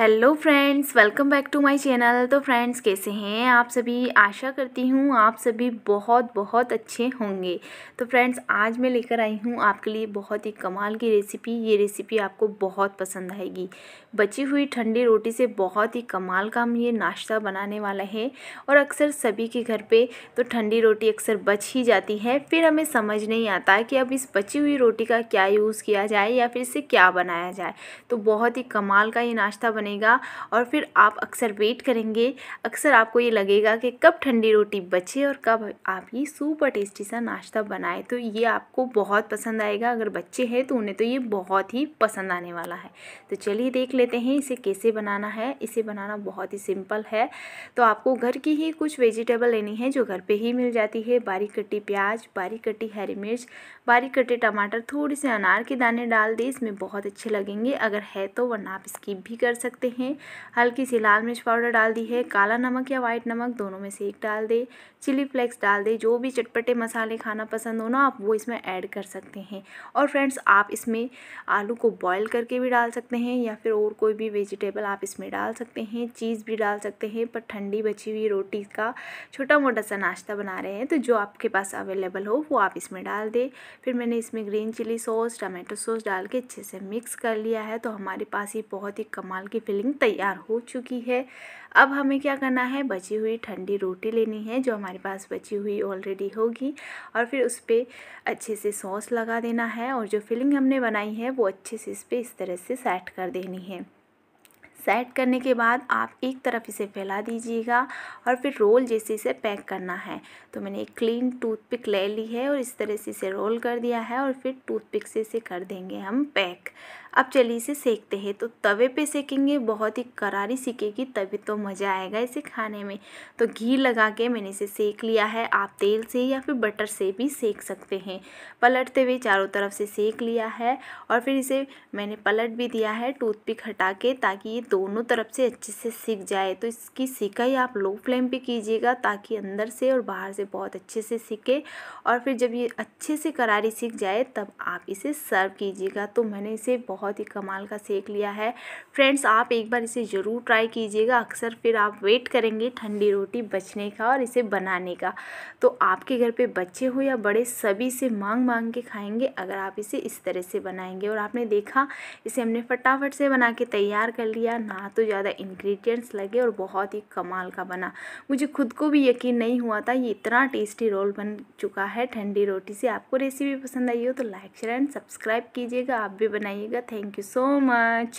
hello friends welcome back to my channel तो friends कैसे हैं आप सभी आशा करती हूँ आप सभी बहुत बहुत अच्छे होंगे तो फ्रेंड्स आज मैं लेकर आई हूँ आपके लिए बहुत ही कमाल की रेसिपी ये रेसिपी आपको बहुत पसंद आएगी बची हुई ठंडी रोटी से बहुत ही कमाल का हम ये नाश्ता बनाने वाला है और अक्सर सभी के घर पर तो ठंडी रोटी अक्सर बच ही जाती है फिर हमें समझ नहीं आता कि अब इस बची हुई रोटी का क्या यूज़ किया जाए या फिर इसे क्या बनाया जाए तो बहुत ही कमाल का ये नाश्ता बनेगा और फिर आप अक्सर वेट करेंगे अक्सर आपको ये लगेगा कि कब ठंडी रोटी बचे और कब आप ये सुपर टेस्टी सा नाश्ता बनाए तो ये आपको बहुत पसंद आएगा अगर बच्चे हैं तो उन्हें तो ये बहुत ही पसंद आने वाला है तो चलिए देख लेते हैं इसे कैसे बनाना है इसे बनाना बहुत ही सिंपल है तो आपको घर की ही कुछ वेजिटेबल लेनी है जो घर पर ही मिल जाती है बारीक कटी प्याज बारीक कटी हरी मिर्च बारीक कटे टमाटर थोड़े से अनार के दाने डाल दें इसमें बहुत अच्छे लगेंगे अगर है तो वरना आप स्किप भी कर सकते सकते हैं हल्की सी लाल मिर्च पाउडर डाल दी है काला नमक या वाइट नमक दोनों में से एक डाल दे चिली फ्लेक्स डाल दे जो भी चटपटे मसाले खाना पसंद हो ना आप वो इसमें ऐड कर सकते हैं और फ्रेंड्स आप इसमें आलू को बॉयल करके भी डाल सकते हैं या फिर और कोई भी वेजिटेबल आप इसमें डाल सकते हैं चीज़ भी डाल सकते हैं पर ठंडी बची हुई रोटी का छोटा मोटा सा नाश्ता बना रहे हैं तो जो आपके पास अवेलेबल हो वो आप इसमें डाल दें फिर मैंने इसमें green chilli sauce tomato sauce डाल के अच्छे से मिक्स कर लिया है तो हमारे पास ये बहुत ही कमाल की फिलिंग तैयार हो चुकी है अब हमें क्या करना है बची हुई ठंडी रोटी लेनी है जो हमारे पास बची हुई ऑलरेडी होगी और फिर उस पर अच्छे से सॉस लगा देना है और जो फिलिंग हमने बनाई है वो अच्छे से इस पर इस तरह से सेट कर देनी है सेट करने के बाद आप एक तरफ इसे फैला दीजिएगा और फिर रोल जैसे इसे पैक करना है तो मैंने एक क्लीन टूथपिक ले ली है और इस तरह से इसे रोल कर दिया है और फिर टूथपिक से इसे कर देंगे हम पैक अब चलिए इसे सेकते हैं तो तवे पे सेकेंगे बहुत ही करारी सीखेगी तभी तो मज़ा आएगा इसे खाने में तो घी लगा के मैंने इसे सेक लिया है आप तेल से या फिर बटर से भी सेक सकते हैं पलटते हुए चारों तरफ से सेक लिया है और फिर इसे मैंने पलट भी दिया है टूथपिक हटा के ताकि ये दोनों तरफ से अच्छे से सीख जाए तो इसकी सिकाई आप लो फ्लेम पर कीजिएगा ताकि अंदर से और बाहर से बहुत अच्छे से सीखे और फिर जब ये अच्छे से करारी सीख जाए तब आप इसे सर्व कीजिएगा तो मैंने इसे बहुत बहुत ही कमाल का सेक लिया है फ्रेंड्स आप एक बार इसे ज़रूर ट्राई कीजिएगा अक्सर फिर आप वेट करेंगे ठंडी रोटी बचने का और इसे बनाने का तो आपके घर पे बच्चे हो या बड़े सभी से मांग मांग के खाएंगे अगर आप इसे इस तरह से बनाएंगे और आपने देखा इसे हमने फटाफट से बना के तैयार कर लिया ना तो ज़्यादा इन्ग्रीडियंट्स लगे और बहुत ही कमाल का बना मुझे खुद को भी यकीन नहीं हुआ था ये इतना टेस्टी रोल बन चुका है ठंडी रोटी से आपको रेसिपी पसंद आई हो तो लाइक शेयर एंड सब्सक्राइब कीजिएगा आप भी बनाइएगा thank thank you so much